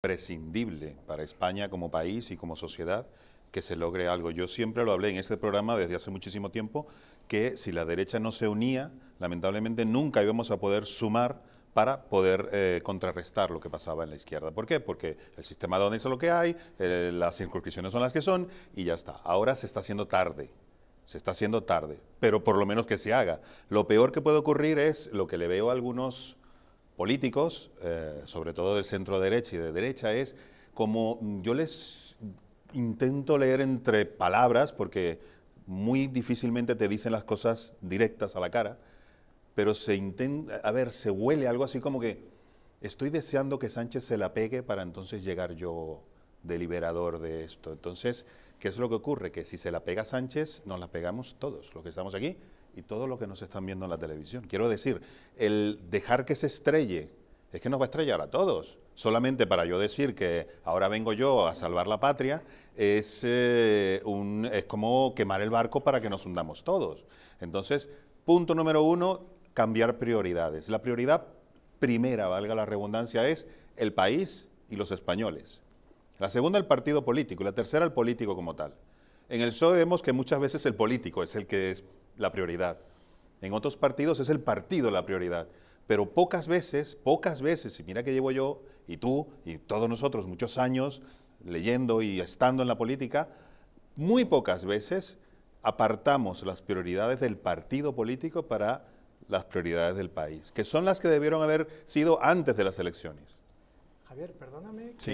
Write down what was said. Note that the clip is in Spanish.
prescindible para España como país y como sociedad que se logre algo. Yo siempre lo hablé en este programa desde hace muchísimo tiempo, que si la derecha no se unía, lamentablemente nunca íbamos a poder sumar para poder eh, contrarrestar lo que pasaba en la izquierda. ¿Por qué? Porque el sistema donde es lo que hay, eh, las circunscripciones son las que son y ya está. Ahora se está haciendo tarde, se está haciendo tarde, pero por lo menos que se haga. Lo peor que puede ocurrir es lo que le veo a algunos políticos, eh, sobre todo del centro derecha y de derecha, es como mm, yo les intento leer entre palabras, porque muy difícilmente te dicen las cosas directas a la cara, pero se intenta, a ver, se huele algo así como que estoy deseando que Sánchez se la pegue para entonces llegar yo deliberador de esto. Entonces, ¿qué es lo que ocurre? Que si se la pega Sánchez, nos la pegamos todos, los que estamos aquí, y todo lo que nos están viendo en la televisión. Quiero decir, el dejar que se estrelle es que nos va a estrellar a todos. Solamente para yo decir que ahora vengo yo a salvar la patria es, eh, un, es como quemar el barco para que nos hundamos todos. Entonces, punto número uno, cambiar prioridades. La prioridad primera, valga la redundancia, es el país y los españoles. La segunda, el partido político. Y la tercera, el político como tal. En el PSOE vemos que muchas veces el político es el que es la prioridad. En otros partidos es el partido la prioridad. Pero pocas veces, pocas veces, y mira que llevo yo y tú y todos nosotros muchos años leyendo y estando en la política, muy pocas veces apartamos las prioridades del partido político para las prioridades del país, que son las que debieron haber sido antes de las elecciones. Javier, perdóname